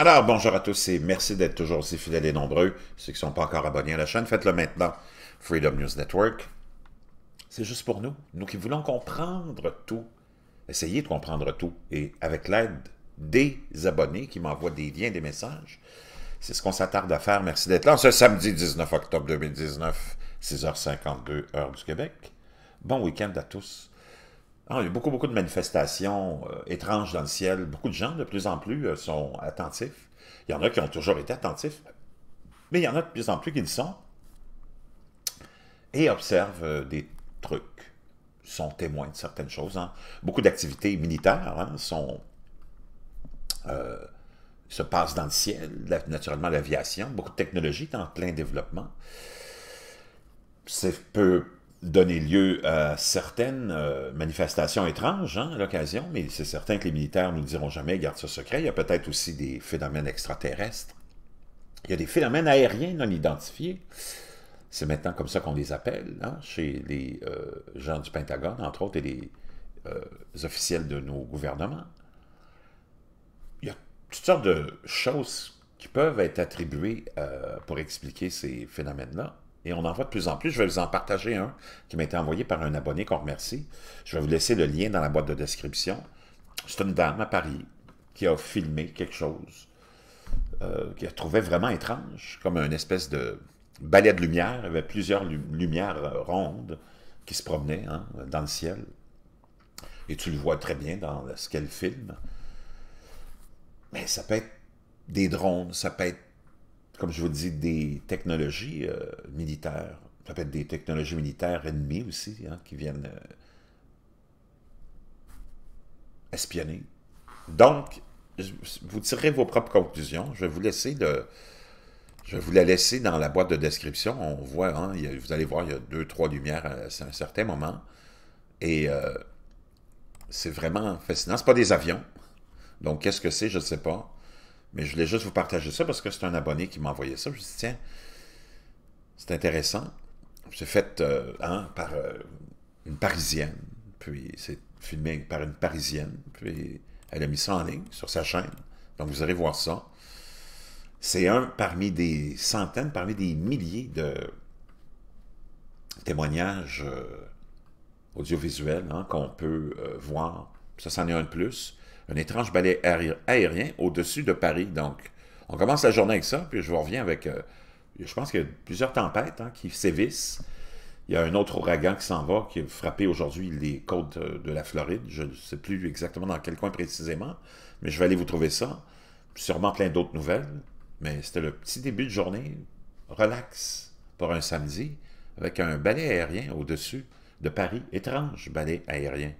Alors, bonjour à tous et merci d'être toujours aussi fidèles et nombreux. Ceux qui ne sont pas encore abonnés à la chaîne, faites-le maintenant. Freedom News Network, c'est juste pour nous. Nous qui voulons comprendre tout. Essayez de comprendre tout. Et avec l'aide des abonnés qui m'envoient des liens, des messages, c'est ce qu'on s'attarde à faire. Merci d'être là. Ce samedi 19 octobre 2019, 6h52, heure du Québec. Bon week-end à tous. Ah, il y a beaucoup, beaucoup de manifestations euh, étranges dans le ciel. Beaucoup de gens, de plus en plus, euh, sont attentifs. Il y en a qui ont toujours été attentifs, mais il y en a de plus en plus qui le sont et observent euh, des trucs, sont témoins de certaines choses. Hein. Beaucoup d'activités militaires hein, sont, se passent dans le ciel, naturellement l'aviation, beaucoup de technologies en plein développement. C'est peu donner lieu à certaines euh, manifestations étranges hein, à l'occasion, mais c'est certain que les militaires ne nous le diront jamais, gardent ça secret. Il y a peut-être aussi des phénomènes extraterrestres. Il y a des phénomènes aériens non identifiés. C'est maintenant comme ça qu'on les appelle, hein, chez les euh, gens du Pentagone, entre autres, et les, les euh, officiels de nos gouvernements. Il y a toutes sortes de choses qui peuvent être attribuées pour expliquer ces phénomènes-là. Et on en voit de plus en plus. Je vais vous en partager un qui m'a été envoyé par un abonné qu'on remercie. Je vais vous laisser le lien dans la boîte de description. C'est une dame à Paris qui a filmé quelque chose euh, qu'elle trouvait vraiment étrange, comme une espèce de balai de lumière. Il y avait plusieurs lumières euh, rondes qui se promenaient hein, dans le ciel. Et tu le vois très bien dans ce qu'elle filme. Mais ça peut être des drones, ça peut être comme je vous dis, des technologies euh, militaires. Ça peut être des technologies militaires ennemies aussi, hein, qui viennent euh, espionner. Donc, vous tirez vos propres conclusions. Je vais vous laisser de. Je vous la laisser dans la boîte de description. On voit, hein, vous allez voir, il y a deux, trois lumières à, un certain moment. Et euh, c'est vraiment fascinant. Ce pas des avions. Donc, qu'est-ce que c'est? Je ne sais pas. Mais je voulais juste vous partager ça parce que c'est un abonné qui m'a envoyé ça. Je me suis dit, tiens, c'est intéressant. C'est fait euh, hein, par euh, une Parisienne, puis c'est filmé par une Parisienne, puis elle a mis ça en ligne sur sa chaîne. Donc vous allez voir ça. C'est un parmi des centaines, parmi des milliers de témoignages euh, audiovisuels hein, qu'on peut voir. Ça, c'en est un de plus un étrange balai aérien au-dessus de Paris. Donc, on commence la journée avec ça, puis je vous reviens avec... Euh, je pense qu'il y a plusieurs tempêtes hein, qui sévissent. Il y a un autre ouragan qui s'en va, qui a frappé aujourd'hui les côtes euh, de la Floride. Je ne sais plus exactement dans quel coin précisément, mais je vais aller vous trouver ça. Sûrement plein d'autres nouvelles. Mais c'était le petit début de journée, relax, pour un samedi, avec un balai aérien au-dessus de Paris. Étrange balai aérien.